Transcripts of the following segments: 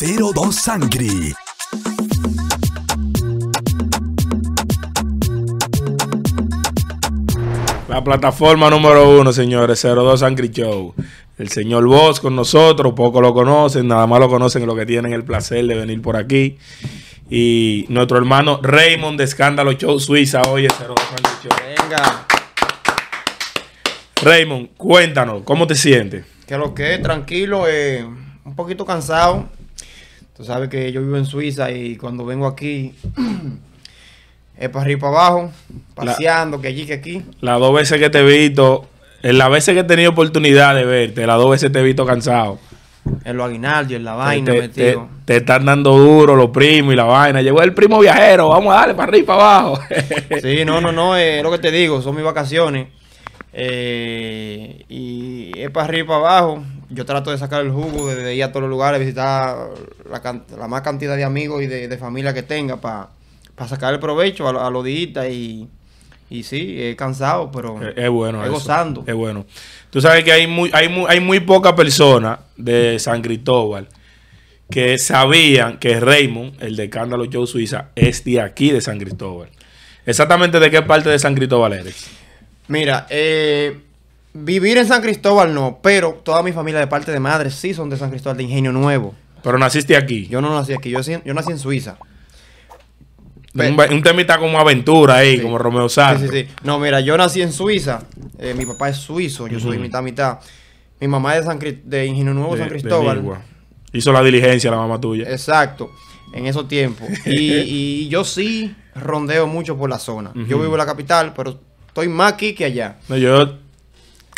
02 Sangri. La plataforma número uno, señores, 02 Sangri Show. El señor vos con nosotros, poco lo conocen, nada más lo conocen lo que tienen el placer de venir por aquí. Y nuestro hermano Raymond de Escándalo Show Suiza, hoy 02 Sangri Show. Venga. Raymond, cuéntanos, ¿cómo te sientes? Que lo que, tranquilo, eh, un poquito cansado, Tú sabes que yo vivo en Suiza y cuando vengo aquí es para arriba y para abajo, paseando, que allí, que aquí. Las dos veces que te he visto, las veces que he tenido oportunidad de verte, las dos veces te he visto cansado. En lo aguinaldo, en la vaina, te, te, te, están dando duro los primos y la vaina. Llegó el primo viajero, vamos a darle para arriba y para abajo. sí, no, no, no, es lo que te digo, son mis vacaciones. Eh, y es para arriba y para abajo yo trato de sacar el jugo, de, ir a todos los lugares, visitar la, más cantidad de amigos y de, familia que tenga para sacar el provecho a, a los días y, y sí, he cansado, pero es, bueno es gozando. Es bueno. Tú sabes que hay muy, hay muy, pocas personas de San Cristóbal que sabían que Raymond, el de Cándalo Joe Suiza, es de aquí, de San Cristóbal. Exactamente de qué parte de San Cristóbal eres. Mira, eh, Vivir en San Cristóbal no, pero toda mi familia de parte de madre sí son de San Cristóbal, de Ingenio Nuevo. Pero naciste aquí. Yo no nací aquí, yo, nací en Suiza. un, temita como aventura ahí, como Romeo Santos. No, mira, yo nací en Suiza. Eh, mi papá es suizo, yo soy mitad, mitad. Mi mamá es de, San, de Ingenio Nuevo, San Cristóbal. Hizo la diligencia la mamá tuya. Exacto, en esos tiempos. Y, yo sí rondeo mucho por la zona. Yo vivo en la capital, pero estoy más aquí que allá. No, yo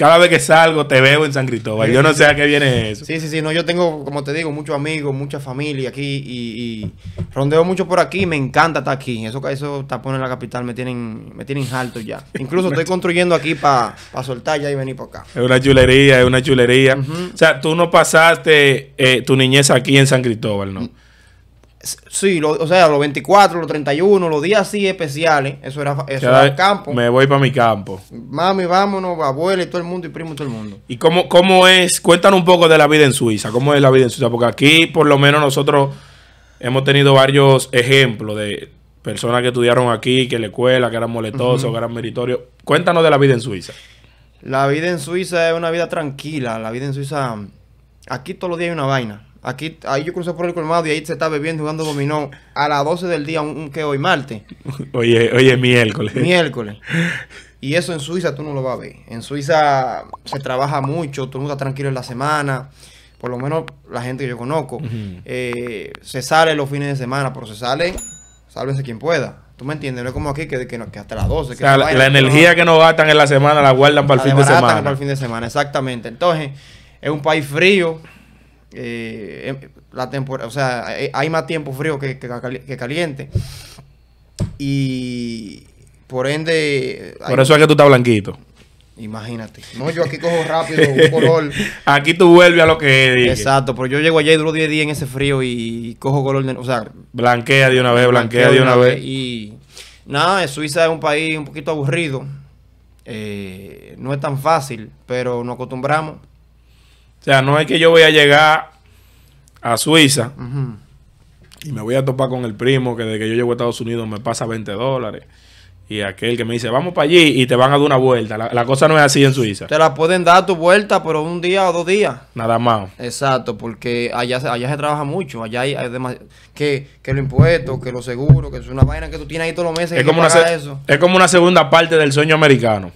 cada vez que salgo te veo en San Cristóbal. yo no sé a qué viene eso. Sí, sí, sí. No, yo tengo, como te digo, muchos amigos, mucha familia aquí y, rondeo mucho por aquí. Me encanta estar aquí. Eso, eso pone en la capital me tienen, me tienen alto ya. Incluso estoy construyendo aquí para soltar ya y venir por acá. Es una chulería, es una chulería. O sea, tú no pasaste eh, tu niñez aquí en San Cristóbal, ¿no? Mm. Sí, o sea, los 24, los 31, los días así especiales. Eso era, el campo. Me voy para mi campo. Mami, vámonos, abuela y todo el mundo y primo y todo el mundo. ¿Y cómo, cómo es? Cuéntanos un poco de la vida en Suiza. ¿Cómo es la vida en Suiza? Porque aquí, por lo menos, nosotros hemos tenido varios ejemplos de personas que estudiaron aquí, que la escuela, que eran molestosos, que eran meritorios. Cuéntanos de la vida en Suiza. La vida en Suiza es una vida tranquila. La vida en Suiza. Aquí todos los días hay una vaina Aquí, ahí yo crucé por el colmado y ahí se está bebiendo jugando dominó a las 12 del día, un, que hoy martes. Oye, oye, miércoles. Miércoles. Y eso en Suiza tú no lo vas a ver. En Suiza se trabaja mucho, todo el mundo tranquilo en la semana, por lo menos la gente que yo conozco. Eh, se sale los fines de semana, pero se sale, sálvese quien pueda. ¿Tú me entiendes? No es como aquí que, hasta las 12. la, energía que nos gastan en la semana la guardan para el fin de semana. para el fin de semana, exactamente. Entonces, es un país frío, eh, em, la temporada, o sea, eh, hay más tiempo frío que, caliente. Y por ende... Eh, por eso es que tú estás blanquito. Imagínate. No, yo aquí cojo rápido un color. aquí tú vuelves a lo que es Exacto, pero yo llego allá y duro 10 días en ese frío y cojo color de, O sea. Blanquea de una vez, blanquea, de una, vez. Y nada, Suiza es un país un poquito aburrido. no es tan fácil, pero nos acostumbramos. O sea, no es que yo voy a llegar a Suiza y me voy a topar con el primo que desde que yo llego a Estados Unidos me pasa 20 dólares. Y aquel que me dice, vamos para allí y te van a dar una vuelta. La, cosa no es así en Suiza. Te la pueden dar tu vuelta, pero un día o dos días. Nada más. Exacto, porque allá, allá se trabaja mucho. Allá hay, demás... Que, que los impuestos, que los seguros, que es una vaina que tú tienes ahí todos los meses. Es, que como, una eso. es como una segunda parte del sueño americano.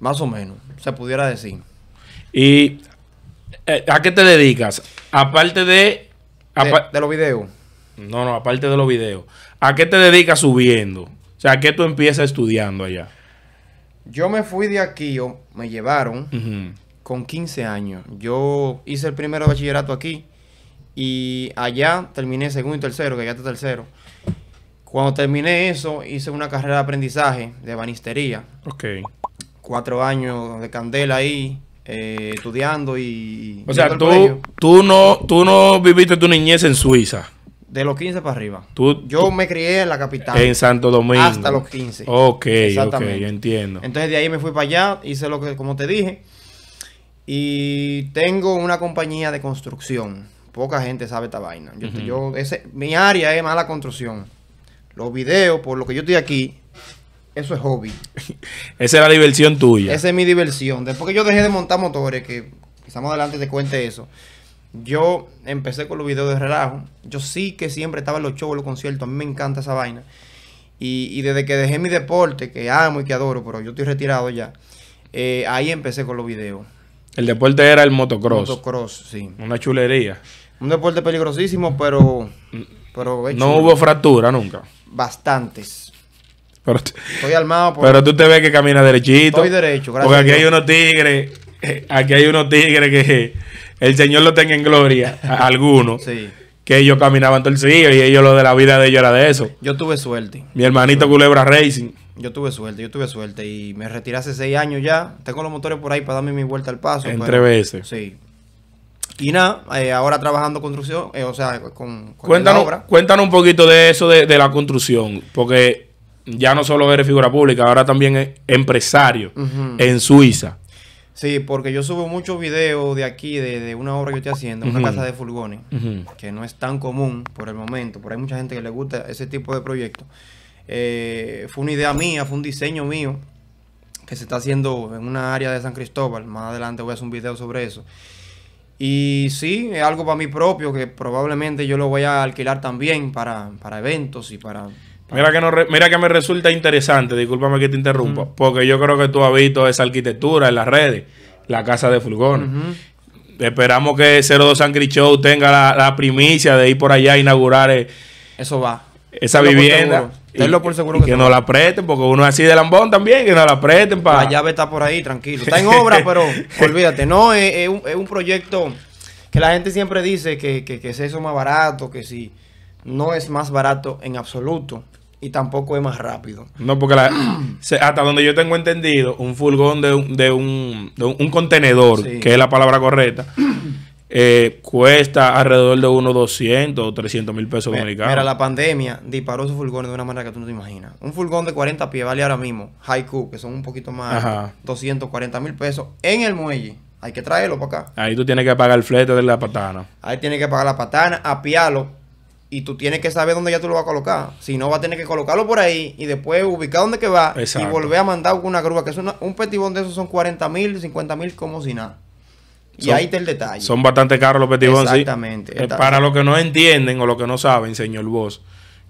Más o menos, se pudiera decir. Y eh, ¿a qué te dedicas? Aparte de, de, los videos. No, no, aparte de los videos. ¿A qué te dedicas subiendo? O sea, ¿a qué tú empiezas estudiando allá? Yo me fui de aquí, o me llevaron con 15 años. Yo hice el primero bachillerato aquí y allá terminé segundo y tercero, que ya está tercero. Cuando terminé eso, hice una carrera de aprendizaje de banistería. Ok. Cuatro años de candela ahí, eh, estudiando y... O sea, tú, no, tú no viviste tu niñez en Suiza. De los 15 para arriba. Yo me crié en la capital. En Santo Domingo. Hasta los 15. Ok, Exactamente. yo entiendo. Entonces de ahí me fui para allá, hice lo que, como te dije. Y tengo una compañía de construcción. Poca gente sabe esta vaina. Yo, mi área es más la construcción. Los videos, por lo que yo estoy aquí, eso es hobby. Esa es la diversión tuya. Esa es mi diversión. Después que yo dejé de montar motores, que estamos adelante te cuente eso. Yo empecé con los videos de relajo. Yo sí que siempre estaba en los shows, los conciertos. A mí me encanta esa vaina. Y, desde que dejé mi deporte, que amo y que adoro, pero yo estoy retirado ya, eh, ahí empecé con los videos. El deporte era el motocross. Motocross, sí. Una chulería. Un deporte peligrosísimo, pero... pero eh, no hubo fractura nunca. Bastantes pero, estoy armado. Pero tú te ves que camina derechito. Estoy derecho, gracias. Porque aquí hay unos tigres. Eh, aquí hay unos tigres que el Señor lo tenga en gloria. algunos. Sí. Que ellos caminaban el torcidos y ellos lo de la vida de ellos era de eso. Yo tuve suerte. Mi hermanito Culebra Racing. Yo tuve suerte, yo tuve suerte. Y me retiré hace seis años ya. Tengo los motores por ahí para darme mi vuelta al paso. Entre veces. Sí. Y nada, eh, ahora trabajando construcción, eh, o sea, con, cuéntanos, obra. Cuéntanos un poquito de eso de la construcción, porque ya no solo eres figura pública, ahora también es empresario en Suiza. Sí, porque yo subo muchos videos de aquí, de, una obra que yo estoy haciendo, una casa de furgones, que no es tan común por el momento, pero hay mucha gente que le gusta ese tipo de proyectos. Eh, fue una idea mía, fue un diseño mío, que se está haciendo en una área de San Cristóbal. Más adelante voy a hacer un video sobre eso. Y sí, es algo para mí propio que probablemente yo lo voy a alquilar también para eventos y para Mira que, mira que me resulta interesante, discúlpame que te interrumpa, porque yo creo que tú has visto esa arquitectura en las redes, la casa de Fulgones. Esperamos que 02 San Show tenga la, primicia de ir por allá a inaugurar eh, Eso va. esa vivienda. por seguro que, no la presten, porque uno es así de lambón también, que no la presten. para La llave está por ahí, tranquilo. Está en obra, pero olvídate, no, es, un, proyecto que la gente siempre dice que, que es eso más barato, que si no es más barato en absoluto y tampoco es más rápido. No, porque hasta donde yo tengo entendido, un furgón de un, de un, un contenedor, que es la palabra correcta, eh, cuesta alrededor de unos 200 o 300 mil pesos dominicanos. Mira, la pandemia disparó su furgón de una manera que tú no te imaginas. Un furgón de 40 pies vale ahora mismo, Haiku, que son un poquito más, 240 mil pesos en el muelle. Hay que traerlo para acá. Ahí tú tienes que pagar el flete de la patana. Ahí tienes que pagar la patana, apiarlo y tú tienes que saber dónde ya tú lo vas a colocar. Si no, va a tener que colocarlo por ahí y después ubicar dónde que va y volver a mandar una grúa, que es un petibón de esos son 40 mil, 50 mil, como si nada. Y ahí está el detalle. Son bastante caros los petibones. Exactamente. Sí. Eh, para los que no entienden o los que no saben, señor Vos,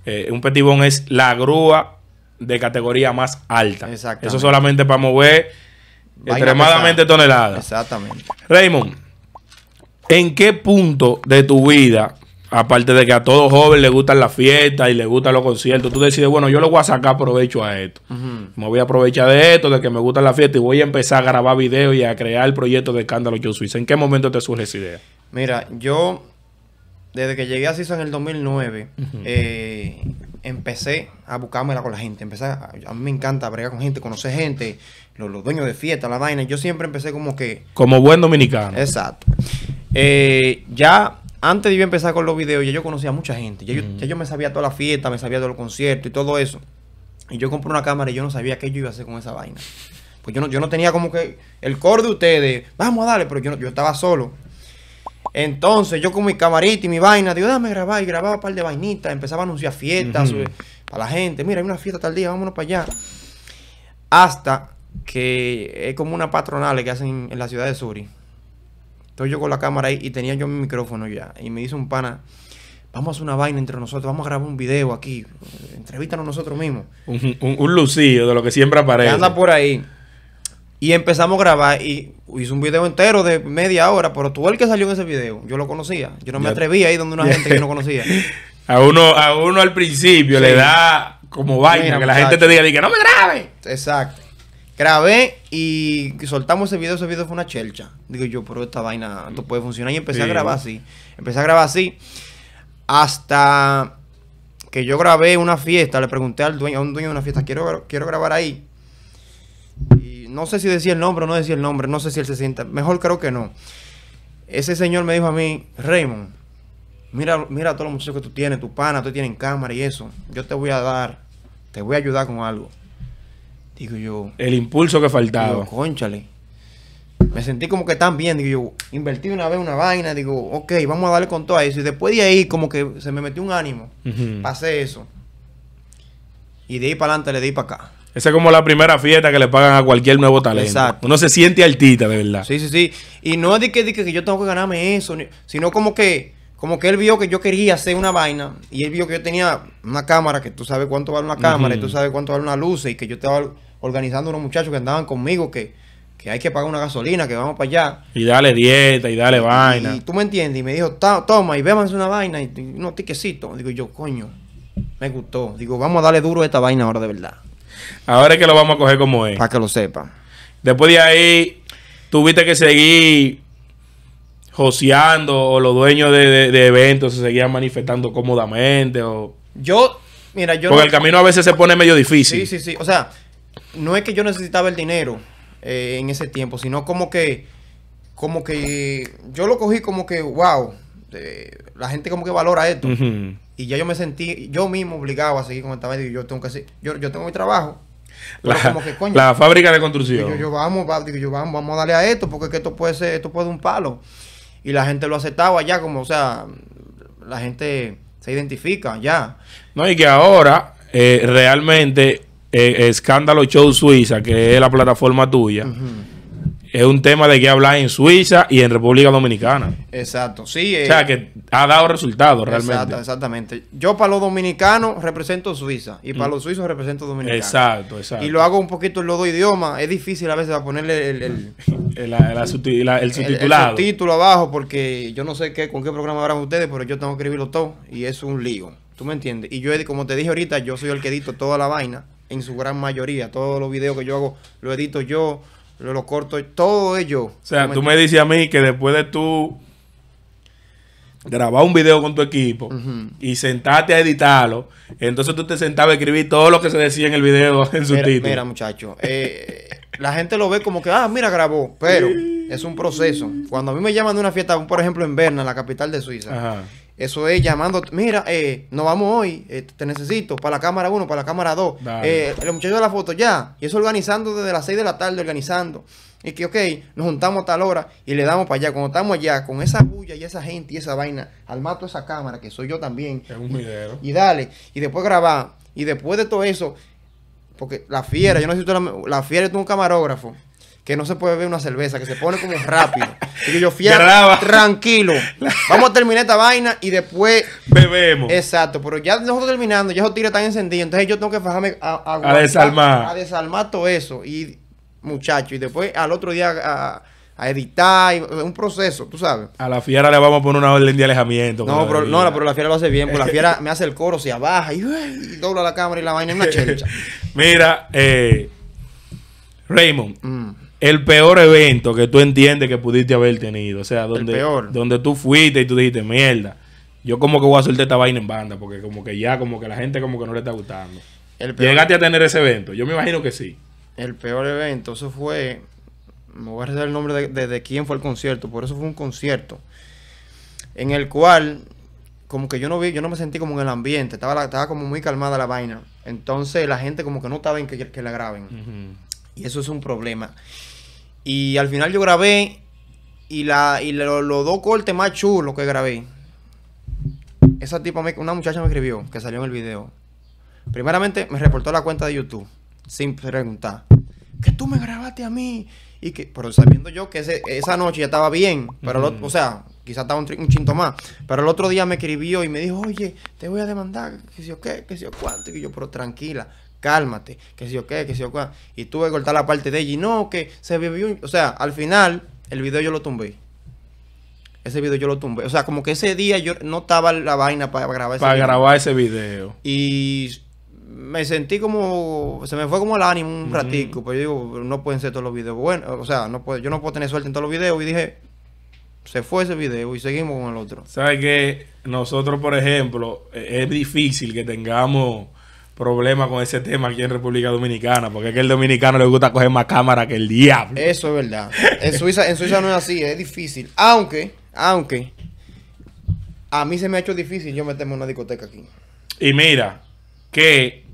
eh, un petibón es la grúa de categoría más alta. Eso solamente para mover extremadamente toneladas. Exactamente. Raymond, ¿en qué punto de tu vida aparte de que a todo joven le gustan las fiestas y le gustan los conciertos, tú decides, bueno, yo le voy a sacar provecho a esto. Me voy a aprovechar de esto, de que me gusta la fiesta y voy a empezar a grabar videos y a crear el proyecto de Escándalo Yo Suiza. ¿En qué momento te surge esa idea? Mira, yo desde que llegué a CISA en el 2009, eh, empecé a la con la gente. Empecé a, a, mí me encanta bregar con gente, conocer gente, los, dueños de fiesta, la vaina. Yo siempre empecé como que... Como buen dominicano. Exacto. Eh, ya antes de empezar con los videos, ya yo conocía a mucha gente. Ya, mm. yo, me sabía toda la fiesta, me sabía todos los conciertos y todo eso. Y yo compré una cámara y yo no sabía qué yo iba a hacer con esa vaina. Pues yo no, yo no tenía como que el core de ustedes, vamos a darle, pero yo, yo estaba solo. Entonces yo con mi camarita y mi vaina, digo, déjame grabar y grababa un par de vainitas, empezaba a anunciar fiestas a eh, para la gente, mira, hay una fiesta tal día, vámonos para allá. Hasta que es como una patronal que hacen en la ciudad de Suri entonces yo con la cámara ahí y tenía yo mi micrófono ya. Y me dice un pana, vamos a hacer una vaina entre nosotros, vamos a grabar un video aquí, Entrevítanos nosotros mismos. Un, un, de lo que siempre aparece. anda por ahí. Y empezamos a grabar y hice un video entero de media hora, pero tú el que salió en ese video, yo lo conocía. Yo no me atrevía ahí donde una gente que yo no conocía. a uno, a uno al principio le da como vaina, que la gente te diga, que no me grabe. Exacto. Grabé y soltamos ese video, ese video fue una chelcha. Digo yo, pero esta vaina no puede funcionar. Y empecé a grabar así. Empecé a grabar así. Hasta que yo grabé una fiesta. Le pregunté al dueño, a un dueño de una fiesta, quiero, quiero grabar ahí. Y no sé si decía el nombre o no decía el nombre. No sé si él se sienta. Mejor creo que no. Ese señor me dijo a mí, Raymond, mira, mira todos los muchachos que tú tienes, tu pana, tú tienes cámara y eso. Yo te voy a dar, te voy a ayudar con algo. Digo yo. El impulso que faltaba. Digo, conchale. Me sentí como que tan bien. Digo yo, invertí una vez una vaina. Digo, ok, vamos a darle con todo a eso. Y después de ahí, como que se me metió un ánimo. para hacer eso. Y de ahí para adelante le di para acá. Esa es como la primera fiesta que le pagan a cualquier nuevo talento. Exacto. Uno se siente altita, de verdad. Sí, sí, sí. Y no es que, de que yo tengo que ganarme eso, sino como que como que él vio que yo quería hacer una vaina y él vio que yo tenía una cámara, que tú sabes cuánto vale una cámara, y tú sabes cuánto vale una luz, y que yo estaba organizando unos muchachos que andaban conmigo, que, que hay que pagar una gasolina, que vamos para allá. Y dale dieta, y dale vaina. Y, tú me entiendes, y me dijo, toma, y vémanse una vaina, y unos tiquecitos. Digo yo, coño, me gustó. Digo, vamos a darle duro a esta vaina ahora de verdad. Ahora es que lo vamos a coger como es. Para que lo sepa. Después de ahí, tuviste que seguir joseando o los dueños de, eventos se seguían manifestando cómodamente o... Yo, mira, yo... Porque el camino a veces se pone medio difícil. Sí, sí, sí. O sea, no es que yo necesitaba el dinero eh, en ese tiempo, sino como que... Como que yo lo cogí como que, wow, eh, la gente como que valora esto. Y ya yo me sentí yo mismo obligado a seguir con esta Yo tengo que yo, yo tengo mi trabajo. La, fábrica de construcción. Yo, vamos, digo, yo vamos, vamos a darle a esto porque esto puede ser, esto puede ser un palo. Y la gente lo aceptaba ya, como, o sea, la gente se identifica ya. No, y que ahora eh, realmente Escándalo eh, Show Suiza, que es la plataforma tuya es un tema de que hablar en Suiza y en República Dominicana. Exacto, sí. o eh, sea, que ha dado resultados realmente. Exacto, exactamente. Yo para los dominicanos represento Suiza y para mm. los suizos represento Dominicana. Exacto, exacto. Y lo hago un poquito en los dos idiomas. Es difícil a veces ponerle el, el, el subtitulado. El, subtítulo abajo porque yo no sé qué, con qué programa habrán ustedes, pero yo tengo que escribirlo todo y es un lío. ¿Tú me entiendes? Y yo, como te dije ahorita, yo soy el que edito toda la vaina, en su gran mayoría. Todos los videos que yo hago, lo edito yo lo corto, todo ello. O sea, tú me dices a mí que después de tú grabar un video con tu equipo y sentarte a editarlo, entonces tú te sentabas a escribir todo lo que se decía en el video en su mira, título. Mira, muchacho, eh, la gente lo ve como que, ah, mira, grabó, pero es un proceso. Cuando a mí me llaman de una fiesta, por ejemplo, en Berna, la capital de Suiza, Ajá. Eso es llamando, mira, eh, nos vamos hoy, eh, te necesito, para la cámara 1, para la cámara 2. Eh, muchacho muchachos de la foto ya. Y eso organizando desde las 6 de la tarde, organizando. Y que, ok, nos juntamos a tal hora y le damos para allá. Cuando estamos allá, con esa bulla y esa gente y esa vaina, al mato esa cámara, que soy yo también. Y, dale, y después grabar. Y después de todo eso, porque la fiera, yo no sé si tú la, la fiera es un camarógrafo que no se puede beber una cerveza, que se pone como rápido. y yo fiera tranquilo. Vamos a terminar esta vaina y después bebemos. Exacto, pero ya nosotros terminando, ya esos tiros están encendidos, entonces yo tengo que fajarme a, a, a, desalmar. A desalmar todo eso. Y muchacho, y después al otro día a, editar, un proceso, tú sabes. A la fiera le vamos a poner una orden de alejamiento. No, pero, no, la fiera lo hace bien, porque la fiera me hace el coro, se abaja y, dobla la cámara y la vaina es una chelcha. Mira, eh, Raymond, mm el peor evento que tú entiendes que pudiste haber tenido. O sea, donde, donde tú fuiste y tú dijiste, mierda, yo como que voy a soltar esta vaina en banda, porque como que ya, como que la gente como que no le está gustando. Llegaste a tener ese evento, yo me imagino que sí. El peor evento, eso fue, me voy a rezar el nombre de, quién fue el concierto, por eso fue un concierto en el cual como que yo no vi, yo no me sentí como en el ambiente, estaba, estaba como muy calmada la vaina. Entonces la gente como que no estaba en que, que la graben. Y eso es un problema. Y al final yo grabé y, la, y los lo dos cortes más chulos que grabé. Esa tipa, me, una muchacha me escribió que salió en el video. Primeramente me reportó la cuenta de YouTube sin preguntar. Que tú me grabaste a mí. Y que, pero sabiendo yo que esa noche ya estaba bien, pero o sea, quizás estaba un, chinto más. Pero el otro día me escribió y me dijo, oye, te voy a demandar, que si yo qué, que si yo cuánto. Y yo, pero tranquila, cálmate, que si o qué, que si yo qué. Y tuve que cortar la parte de ella y no, que se vivió, o sea, al final el video yo lo tumbé. Ese video yo lo tumbé. O sea, como que ese día yo no estaba la vaina para grabar ese para video. Para grabar ese video. Y me sentí como, se me fue como el ánimo un ratico, pero yo digo, no pueden ser todos los videos. Bueno, o sea, no puedo, yo no puedo tener suerte en todos los videos y dije, se fue ese video y seguimos con el otro. ¿Sabes qué? Nosotros, por ejemplo, e, es difícil que tengamos problema con ese tema aquí en República Dominicana, porque es que el dominicano le gusta coger más cámara que el diablo. Eso es verdad. En Suiza, en Suiza no es así, es difícil. Aunque, aunque, a mí se me ha hecho difícil yo meterme en una discoteca aquí. Y mira, que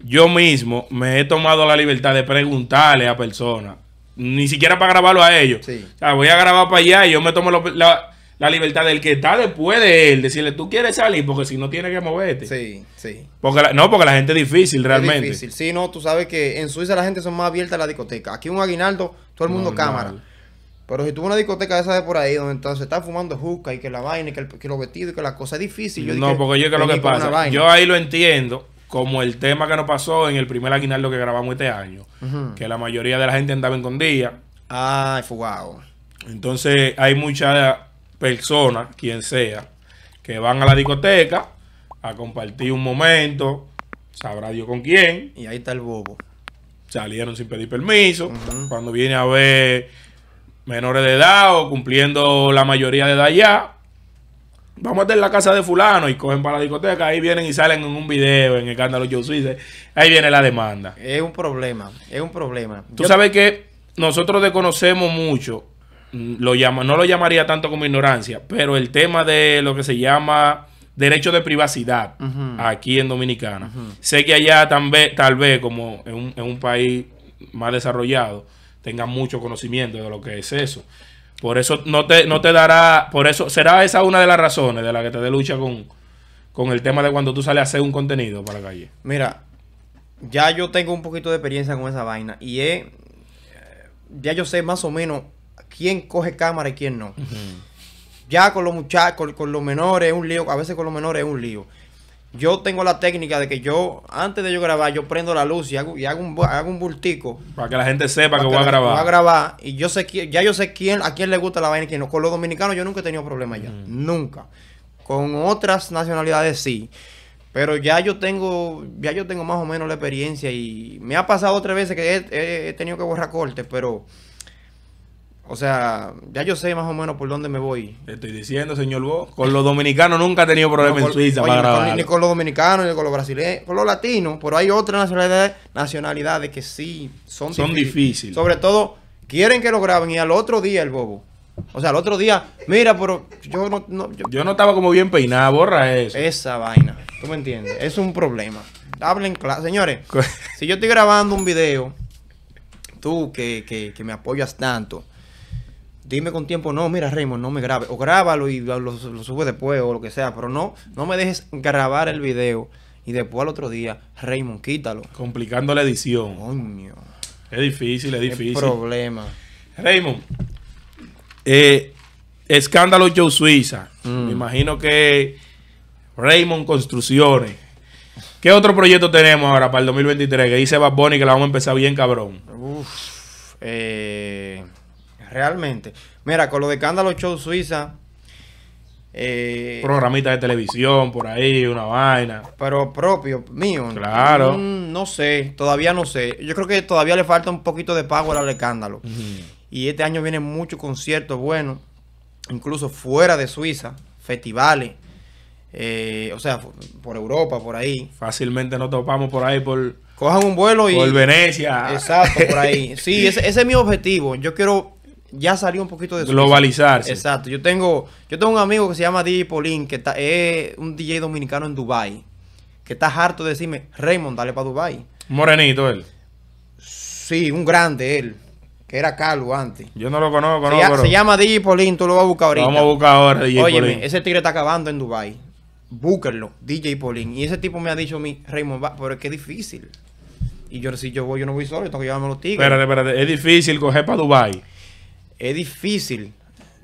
yo mismo me he tomado la libertad de preguntarle a personas, ni siquiera para grabarlo a ellos. O sea, voy a grabar para allá y yo me tomo la la libertad del que está después de él. Decirle, tú quieres salir porque si no tiene que moverte. Sí, sí. Porque no, porque la gente es difícil realmente. Es difícil. Sí, no, tú sabes que en Suiza la gente son más abierta a la discoteca. Aquí un aguinaldo, todo el mundo cámara. Pero si tú una discoteca esa de por ahí, donde entonces está fumando juca y que la vaina y que, los vestidos y que la cosa es difícil. no, porque yo que lo que pasa, yo ahí lo entiendo como el tema que nos pasó en el primer aguinaldo que grabamos este año, que la mayoría de la gente andaba escondida. ay fugado. Entonces hay mucha personas, quien sea, que van a la discoteca a compartir un momento, sabrá Dios con quién. Y ahí está el bobo. Salieron sin pedir permiso. Cuando viene a ver menores de edad o cumpliendo la mayoría de edad ya, vamos a estar la casa de fulano y cogen para la discoteca, ahí vienen y salen en un video, en el escándalo Yo ahí viene la demanda. Es un problema, es un problema. Tú sabes que nosotros desconocemos mucho lo llama, no lo llamaría tanto como ignorancia, pero el tema de lo que se llama derecho de privacidad aquí en Dominicana. Sé que allá tal vez, tal vez como en un, país más desarrollado, tenga mucho conocimiento de lo que es eso. Por eso no te, no te dará, por eso será esa una de las razones de la que te dé lucha con, con el tema de cuando tú sales a hacer un contenido para la calle. Mira, ya yo tengo un poquito de experiencia con esa vaina y ya yo sé más o menos quién coge cámara y quién no. Ya con los muchachos, con, los menores es un lío, a veces con los menores es un lío. Yo tengo la técnica de que yo, antes de yo grabar, yo prendo la luz y hago, un, hago un bultico. Para que la gente sepa que, voy a grabar. Voy a grabar. Y yo sé ya yo sé quién, a quién le gusta la vaina y quién no. Con los dominicanos yo nunca he tenido problemas ya. Nunca. Con otras nacionalidades sí. Pero ya yo tengo, ya yo tengo más o menos la experiencia y me ha pasado otras veces que he tenido que borrar cortes, pero o sea, ya yo sé más o menos por dónde me voy. Te estoy diciendo, señor Bo, con los dominicanos nunca he tenido problemas en Suiza para ni, ni, con los dominicanos, ni con los brasileños, con los latinos, pero hay otras nacionalidades, que sí son, son difíciles. Sobre todo, quieren que lo graben y al otro día el bobo. O sea, al otro día, mira, pero yo no... yo, no estaba como bien peinado, borra eso. Esa vaina, tú me entiendes, es un problema. Hablen claro, señores, si yo estoy grabando un video, tú que, que, que me apoyas tanto dime con tiempo, no, mira Raymond, no me grabe, o grábalo y lo, lo, sube después o lo que sea, pero no, no me dejes grabar el video y después al otro día, Raymond, quítalo. Complicando la edición. Coño. Es difícil, es difícil. problema. Raymond, eh, escándalo Joe Suiza. Mm. Me imagino que Raymond Construcciones. ¿Qué otro proyecto tenemos ahora para el Que que dice la vamos a empezar bien cabrón. 2023? eh realmente. Mira, con lo de Cándalo Show Suiza. Eh, Programita de televisión por ahí, una vaina. Pero propio, mío. Claro. Mm, no sé, todavía no sé. Yo creo que todavía le falta un poquito de pago al escándalo. Y este año vienen muchos conciertos buenos, incluso fuera de Suiza, festivales. Eh, o sea, por Europa, por ahí. Fácilmente nos topamos por ahí, por. Cojan un vuelo y. Por Venecia. Exacto, por ahí. Sí, ese es mi objetivo. Yo quiero ya salió un poquito de eso. Globalizarse. Exacto. Yo tengo, yo tengo un amigo que se llama DJ Paulín, que está, es un DJ dominicano en Dubai, que está harto de decirme, Raymond, dale para Dubai. Morenito él. Sí, un grande él. Que era Carlos antes. Yo no lo conozco, se, se llama DJ Paulín, tú lo vas a buscar ahorita. vamos a buscar ahora, DJ Óyeme, ese tigre está acabando en Dubai. Búsquenlo, DJ Paulín. Y ese tipo me ha dicho mi Raymond, pero es que es difícil. Y yo, si yo voy, yo no voy solo, tengo que llevarme los tigres. espérate, es difícil coger para Dubai es difícil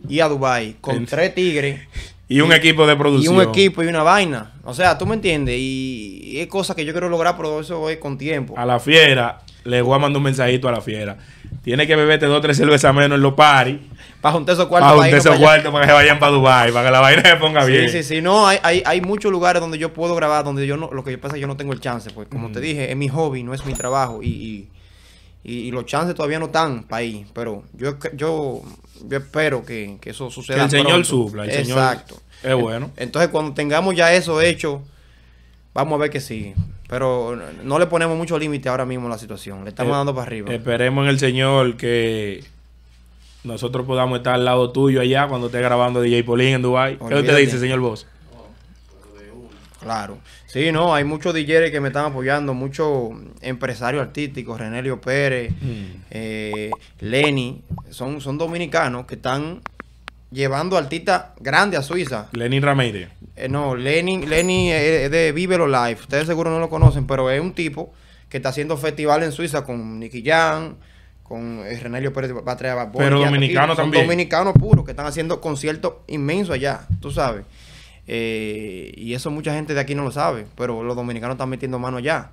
ir a Dubai con tres tigres. Y un equipo de producción. Y un equipo y una vaina. O sea, tú me entiendes. Y, es cosa que yo quiero lograr, pero eso es con tiempo. A la fiera, le voy a mandar un mensajito a la fiera. Tiene que beberte dos o tres cervezas menos en los paris. Para juntar esos cuartos. Para juntar esos cuartos para que se vayan para Dubai, para que la vaina se ponga bien. Sí, sí, sí. No, hay, hay, hay, muchos lugares donde yo puedo grabar, donde yo no, lo que pasa es que yo no tengo el chance. Pues como te mm. dije, es mi hobby, no es mi trabajo. y, y y, los chances todavía no están para ahí, pero yo, yo, yo espero que, eso suceda. Que el Señor supla, Exacto. es bueno. Entonces, cuando tengamos ya eso hecho, vamos a ver que sí. Pero no le ponemos mucho límite ahora mismo a la situación, le estamos eh, dando para arriba. Esperemos en el Señor que nosotros podamos estar al lado tuyo allá cuando esté grabando DJ Polín en Dubái. ¿Qué usted dice, señor vos Claro. Sí, no, hay muchos DJs que me están apoyando, muchos empresarios artísticos, Renelio Pérez, mm. eh, Lenny, son, son dominicanos que están llevando artistas grandes a Suiza. Lenny Ramírez. Eh, no, Lenny, Lenny es de Vívelo Life, Ustedes seguro no lo conocen, pero es un tipo que está haciendo festival en Suiza con Nicky Jan, con eh, Renelio Pérez a. Pero dominicanos también. Dominicanos puros que están haciendo conciertos inmensos allá, tú sabes. Eh, y eso mucha gente de aquí no lo sabe, pero los dominicanos están metiendo mano ya.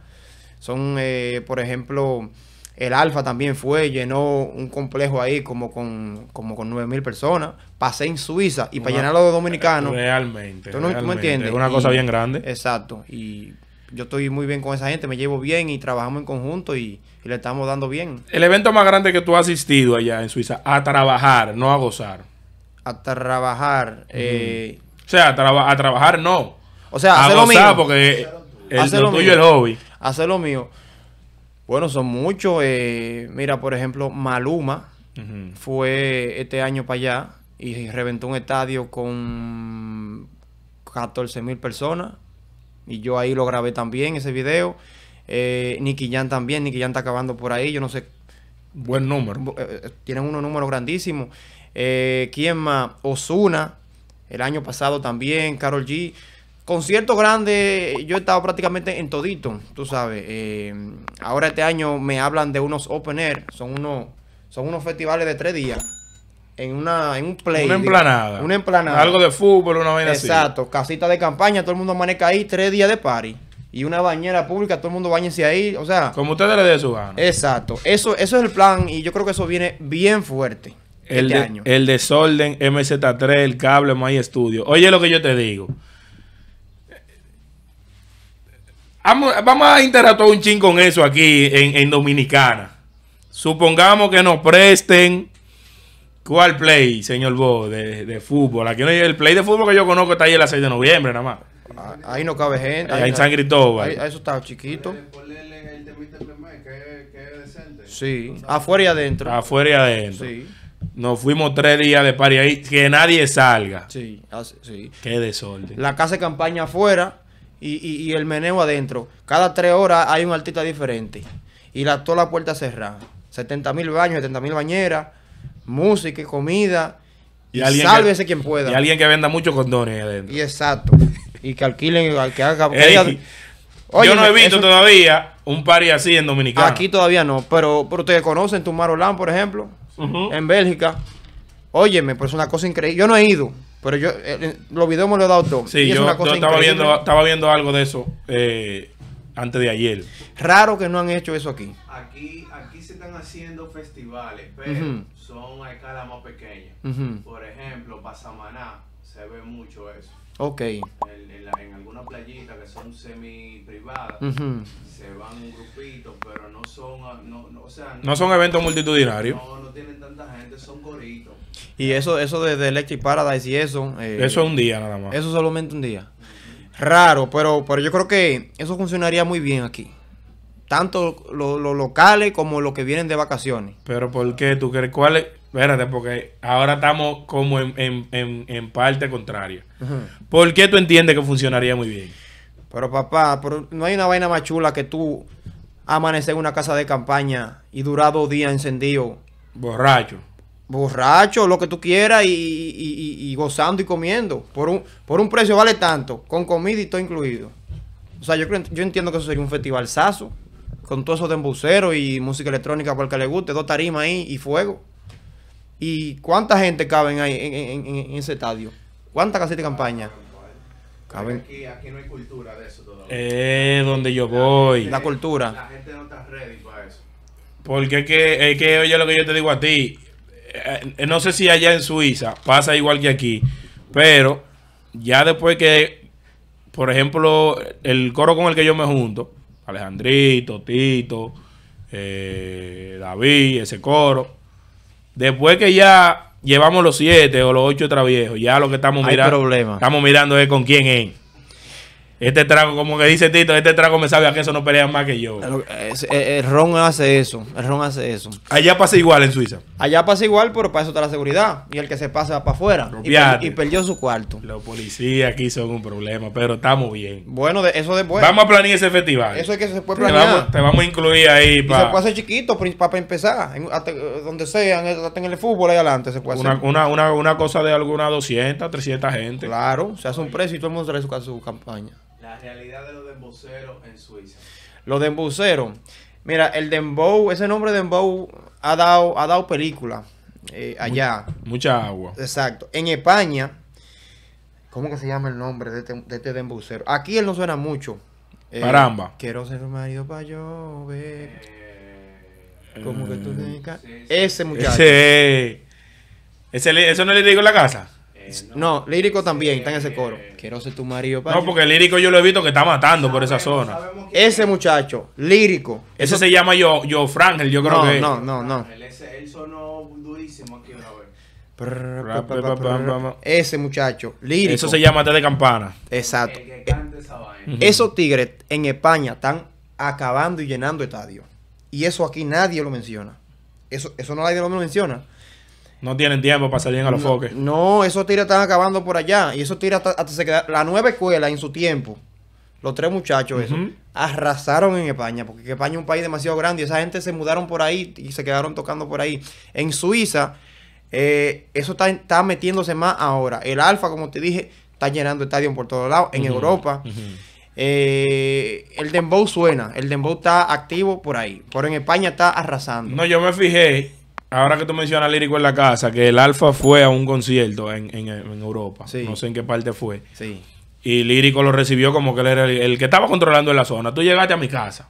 Son, eh, por ejemplo, el Alfa también fue, llenó un complejo ahí como con, como con 9 mil personas. Pasé en Suiza y para llenar a los dominicanos. Realmente. ¿Tú, Es una cosa bien grande. Exacto. Y yo estoy muy bien con esa gente, me llevo bien y trabajamos en conjunto y, le estamos dando bien. El evento más grande que tú has asistido allá en Suiza, a trabajar, no a gozar. A trabajar. Eh, o sea, a, trabajar no. O sea, a hacer lo mío. porque el, lo, tuyo es el hobby. Hacer lo mío. Bueno, son muchos. Eh, mira, por ejemplo, Maluma fue este año para allá y reventó un estadio con 14 mil personas. Y yo ahí lo grabé también, ese video. Eh, Nicky también, Nicky está acabando por ahí, yo no sé. Buen número. Eh, eh, tienen unos números grandísimos. Eh, ¿Quién más? Osuna el año pasado también, Carol G. concierto grande, yo he estado prácticamente en todito, tú sabes. Eh, ahora este año me hablan de unos open air, son unos, son unos festivales de tres días. En, una, en un play. Una emplanada. una emplanada. Algo de fútbol, una vaina Exacto, casita de campaña, todo el mundo maneja ahí, tres días de party y una bañera pública, todo el mundo bañese ahí, o sea... Como ustedes le den su gana. Exacto, eso, eso es el plan y yo creo que eso viene bien fuerte el, este de, desorden, MZ3, el cable, My Studio. Oye lo que yo te digo. Vamos, vamos a interactuar un chin con eso aquí en, Dominicana. Supongamos que nos presten. ¿Cuál play, señor Bo, de, fútbol? Aquí no el play de fútbol que yo conozco está ahí el 6 de noviembre, nada más. Ah, ahí no cabe gente. Ahí, en San Ahí, eso está chiquito. Sí, afuera y adentro. Afuera y adentro. Sí. Nos fuimos tres días de party ahí, que nadie salga. Sí, sí. Qué desorden. La casa de campaña afuera y, el meneo adentro. Cada tres horas hay un artista diferente. Y la, toda la puerta cerrada. 70 mil baños, 70 mil bañeras, música y comida. Y, quien pueda. Y alguien que venda muchos condones adentro. Y exacto. y que alquilen, que haga... yo no he visto todavía un party así en Dominicana. Aquí todavía no, pero, pero ustedes conocen Tumarolán por ejemplo en Bélgica. Óyeme, pues es una cosa increíble. Yo no he ido, pero yo eh, eh, los videos me lo he dado todo. Sí, yo, estaba, viendo, estaba viendo algo de eso eh, antes de ayer. Raro que no han hecho eso aquí. Aquí, aquí se están haciendo festivales, pero son a escala más pequeña. Por ejemplo, Pasamaná, se ve mucho eso. Ok en alguna playita que son semi privadas, se van un grupito, pero no son, ah, no, no, son eventos multitudinarios. No, no tienen tanta gente, son goritos Y eso, eso de, leche Electric Paradise y eso. Eh, eso es un día nada más. Eso solamente un día. Raro, pero, pero yo creo que eso funcionaría muy bien aquí tanto los locales como los que vienen de vacaciones. Pero ¿por qué tú crees? ¿Cuál es? Espérate, porque ahora estamos como en, parte contraria. ¿Por qué tú entiendes que funcionaría muy bien? Pero papá, no hay una vaina más chula que tú amanecer en una casa de campaña y durar dos días encendido. Borracho. Borracho, lo que tú quieras y, gozando y comiendo. Por un, por un precio vale tanto, con comida y todo incluido. O sea, yo, yo entiendo que eso sería un festival saso, con todo eso de embusero y música electrónica para el que le guste, dos tarimas ahí y fuego. ¿Y cuánta gente caben ahí en, ese estadio? ¿Cuánta caseta de campaña? Caben. Aquí, no hay cultura de eso todavía. Eh, donde yo voy. La, cultura. La gente no está ready para eso. Porque es que, que oye lo que yo te digo a ti. Eh, no sé si allá en Suiza pasa igual que aquí, pero ya después que, por ejemplo, el coro con el que yo me junto, Alejandrito, Tito, eh, David, ese coro, Después que ya llevamos los siete o los ocho traviesos, ya lo que estamos mirando. Estamos mirando es con quién es. Este trago, como que dice Tito, este trago me sabe a que eso no pelea más que yo. Eh, eh, el, ron hace eso. El ron hace eso. Allá pasa igual en Suiza. Allá pasa igual, pero para eso está la seguridad. Y el que se pasa para afuera. Y, perdió su cuarto. Los policías aquí son un problema, pero estamos bien. Bueno, de, eso después. Vamos a planear ese festival. Eso es que se puede planear. Te vamos, a incluir ahí. para... se puede hacer chiquito para empezar. Eh, donde sea, hasta en el fútbol ahí adelante se puede una, hacer. Una, cosa de alguna 200, 300 gente. Claro, se hace un precio y todo el mundo trae su campaña realidad de los demboceros en Suiza. Los demboceros. Mira, el dembow, ese nombre dembow ha dado, ha dado película eh, allá. Mucha agua. Exacto. En España, ¿cómo que se llama el nombre de este, de este dembocero? Aquí él no suena mucho. caramba eh, Paramba. Quiero ser un marido para llover. ver. Eh, Como que tú te... Ese muchacho. Ese. ese ¿Eso no le digo en la casa? Eh, no, lírico también, está en ese eh, coro. Quiero ser tu marido. No, porque lírico yo lo he visto que está matando por esa zona. Ese muchacho, lírico. Ese se llama yo, yo Frangel, yo creo no, que. No, no, no. ese muchacho, lírico. Eso se llama T de campana. Exacto. Esos tigres en España están acabando y llenando estadios. Y eso aquí nadie lo menciona. Eso, eso no nadie lo menciona. No tienen tiempo para salir a los focos foques. No, esos tiros están acabando por allá. Y esos tiras hasta, se quedaron. La nueva escuela en su tiempo, los tres muchachos, esos, arrasaron en España. Porque España es un país demasiado grande. Y esa gente se mudaron por ahí y se quedaron tocando por ahí. En Suiza, eh, eso está, metiéndose más ahora. El Alfa, como te dije, está llenando estadios por todos lados. En Europa. Eh, el Dembow suena, el Dembow está activo por ahí, pero en España está arrasando. No, yo me fijé Ahora que tú mencionas Lírico en la casa, que el Alfa fue a un concierto en, en, Europa. No sé en qué parte fue. Y Lírico lo recibió como que él era el, que estaba controlando en la zona. Tú llegaste a mi casa.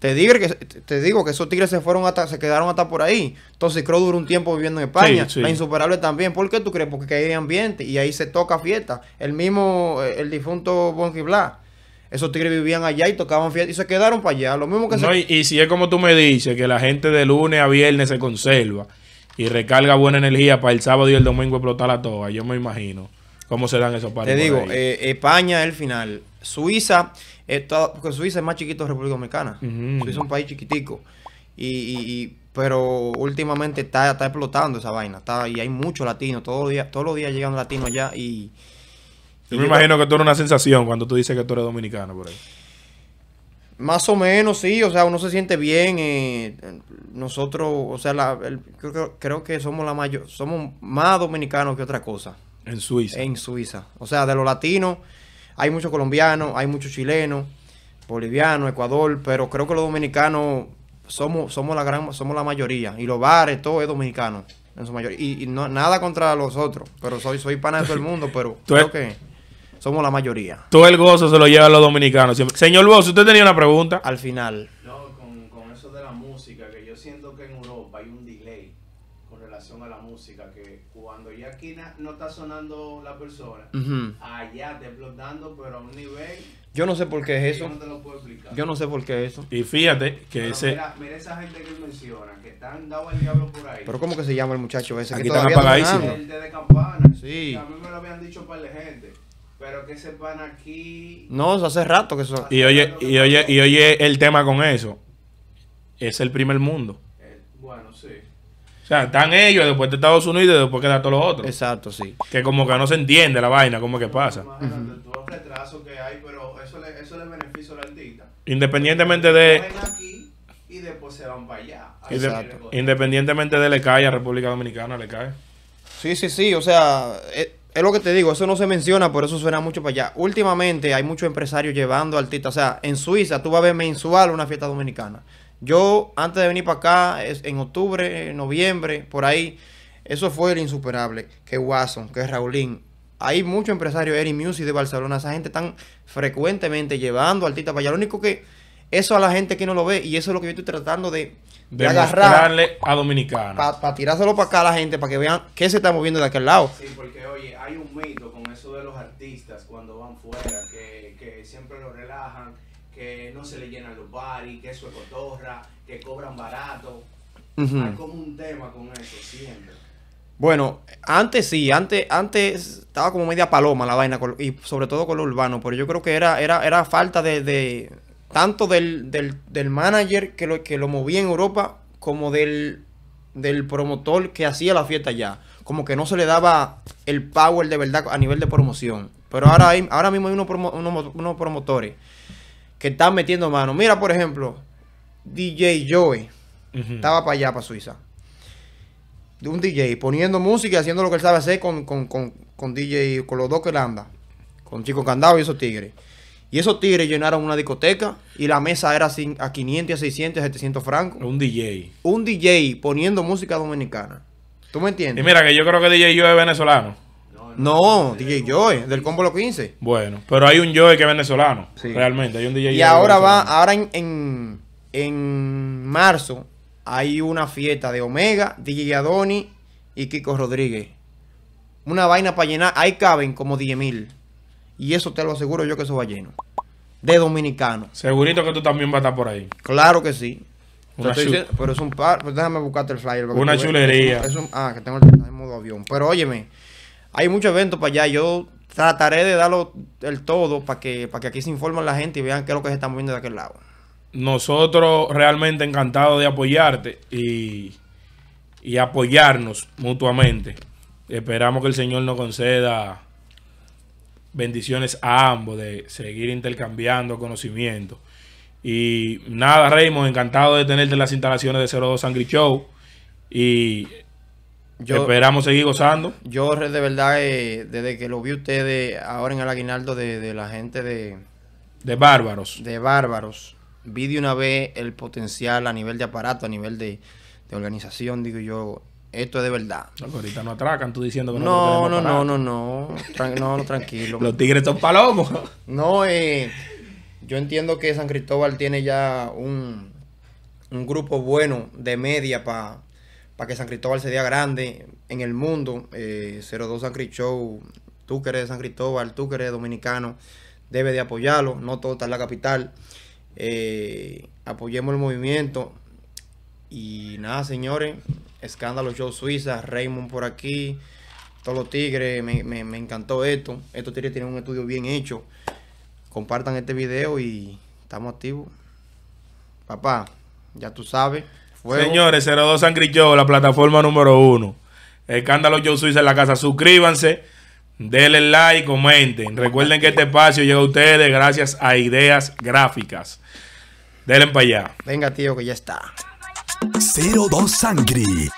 Te digo, que, te digo que esos tigres se fueron hasta, se quedaron hasta por ahí. Entonces Crow duró un tiempo viviendo en España. La insuperable también. ¿Por qué tú crees? Porque hay ambiente y ahí se toca fiesta. El mismo, eh, el difunto Bongi Blas esos tigres vivían allá y tocaban fiesta. y se quedaron para allá. Lo mismo que no, y, si es como tú me dices, que la gente de lunes a viernes se conserva y recarga buena energía para el sábado y el domingo explotar a todas. yo me imagino cómo se dan esos partidos. Te digo, eh, España es el final. Suiza, eh, porque Suiza es más chiquito que República Dominicana. Suiza es un país chiquitico. y, pero últimamente está, está explotando esa vaina. Está, y hay muchos latinos, todos los días, todos los días latinos allá y yo me imagino que tú eres una sensación cuando tú dices que tú eres dominicano por ahí. Más o menos, sí, o sea, uno se siente bien. Eh, nosotros, o sea, creo, que somos la mayor, somos más dominicanos que otra cosa. En Suiza. En Suiza. O sea, de los latinos, hay muchos colombianos, hay muchos chilenos, bolivianos, Ecuador, pero creo que los dominicanos somos, somos la gran, somos la mayoría. Y los bares, todo es dominicano su Y, no, nada contra los otros, pero soy, soy pana de todo el mundo, pero creo que... Somos la mayoría. Todo el gozo se lo llevan los dominicanos. Señor Bozo, usted tenía una pregunta. Al final. No, con, con, eso de la música, que yo siento que en Europa hay un delay con relación a la música, que cuando ya aquí no está sonando la persona, allá te explotando, pero a un nivel... Yo no sé por qué es eso. Yo no sé por qué es eso. Y fíjate que ese... Mira, esa gente que menciona, que están dado el diablo por ahí. Pero ¿cómo que se llama el muchacho ese? Aquí que están apagadísimos. El de, campana. Sí. A mí me lo habían dicho para la gente pero que sepan aquí. No, hace rato que eso. Y oye, y oye, y oye el tema con eso. Es el primer mundo. Eh, bueno, sí. O sea, están ellos, después de Estados Unidos y después quedan todos los otros. Exacto, sí. Que como que no se entiende la vaina, como que pasa. Uh -huh. Todos que hay, pero eso le, eso le beneficia al artista. Independientemente de. Aquí y después se van para allá. Exacto. Independientemente de le cae a República Dominicana, le cae. Sí, sí, sí. O sea, eh, es lo que te digo, eso no se menciona, por eso suena mucho para allá. Últimamente hay muchos empresarios llevando artistas. O sea, en Suiza tú vas a ver mensual una fiesta dominicana. Yo, antes de venir para acá, en octubre, noviembre, por ahí, eso fue el insuperable. Que Watson, que Raulín. Hay muchos empresarios, Eric Music de Barcelona, esa gente están frecuentemente llevando artistas para allá. Lo único que eso a la gente que no lo ve, y eso es lo que yo estoy tratando de de agarrarle a Dominicana. Para tirárselo para acá a la gente, para que vean qué se está moviendo de aquel lado. Sí, porque oye, hay un mito con eso de los artistas cuando van fuera, que, siempre lo relajan, que no se le llenan los bares, que eso cotorra, que cobran barato. Hay como un tema con eso siempre. Bueno, antes sí, antes, antes estaba como media paloma la vaina, y sobre todo con lo urbano, pero yo creo que era, era, era falta de tanto del, del, manager que lo, que lo movía en Europa como del, del promotor que hacía la fiesta allá. Como que no se le daba el power de verdad a nivel de promoción. Pero ahora, ahora mismo hay unos, unos, promotores que están metiendo mano. Mira, por ejemplo, DJ Joey estaba para allá, para Suiza. De un DJ poniendo música y haciendo lo que él sabe hacer con, con, con, con DJ, con los dos que él anda. Con Chico Candado y esos tigres. Y esos tigres llenaron una discoteca y la mesa era a 500, a 600, a 700 francos. Un DJ. Un DJ poniendo música dominicana. ¿Tú me entiendes? Y mira que yo creo que DJ Joe es venezolano. No, DJ Joe, del Combo Los 15. Bueno, pero hay un Joe que es venezolano. Realmente, hay un DJ Y ahora va, ahora en, marzo hay una fiesta de Omega, DJ Adoni y Kiko Rodríguez. Una vaina para llenar, ahí caben como 10.000 mil. Y eso te lo aseguro yo que eso va lleno. De dominicano. Segurito que tú también vas a estar por ahí. Claro que sí. pero es un par. Pues déjame buscarte el flyer. Una chulería. ah, que tengo el, en modo avión. Pero Óyeme, hay muchos eventos para allá. Yo trataré de darlo el todo para que, para que aquí se informe la gente y vean qué es lo que se está moviendo de aquel lado. Nosotros realmente encantados de apoyarte y, y apoyarnos mutuamente. Esperamos que el Señor nos conceda bendiciones a ambos de seguir intercambiando conocimiento. Y nada, Raymond, encantado de tenerte en las instalaciones de 02 Sangri Show. Y yo, esperamos seguir gozando. Yo de verdad, eh, desde que lo vi ustedes ahora en el aguinaldo de, la gente de... De bárbaros. De bárbaros. Vi de una vez el potencial a nivel de aparato, a nivel de organización, digo yo, esto es de verdad. ahorita no atracan, tú diciendo que no. No, no, no, no, no, no, tranquilo. Los tigres son palomos. No, eh, yo entiendo que San Cristóbal tiene ya un, un grupo bueno de media para pa que San Cristóbal se dé grande en el mundo. 02 eh, San Cristóbal, tú que eres de San Cristóbal, tú que eres dominicano, debe de apoyarlo. No todo está en la capital. Eh, apoyemos el movimiento. Y nada, señores. Escándalo Show Suiza, Raymond por aquí, todos los tigres, me, encantó esto. Estos tigres tienen un estudio bien hecho. Compartan este video y estamos activos. Papá, ya tú sabes. Señores, 02 San Show, la plataforma número uno. Escándalo Show Suiza en la casa. Suscríbanse, denle like, comenten. Recuerden que este espacio llega a ustedes gracias a Ideas Gráficas. Denle para allá. Venga, tío, que ya está. 02 Sangri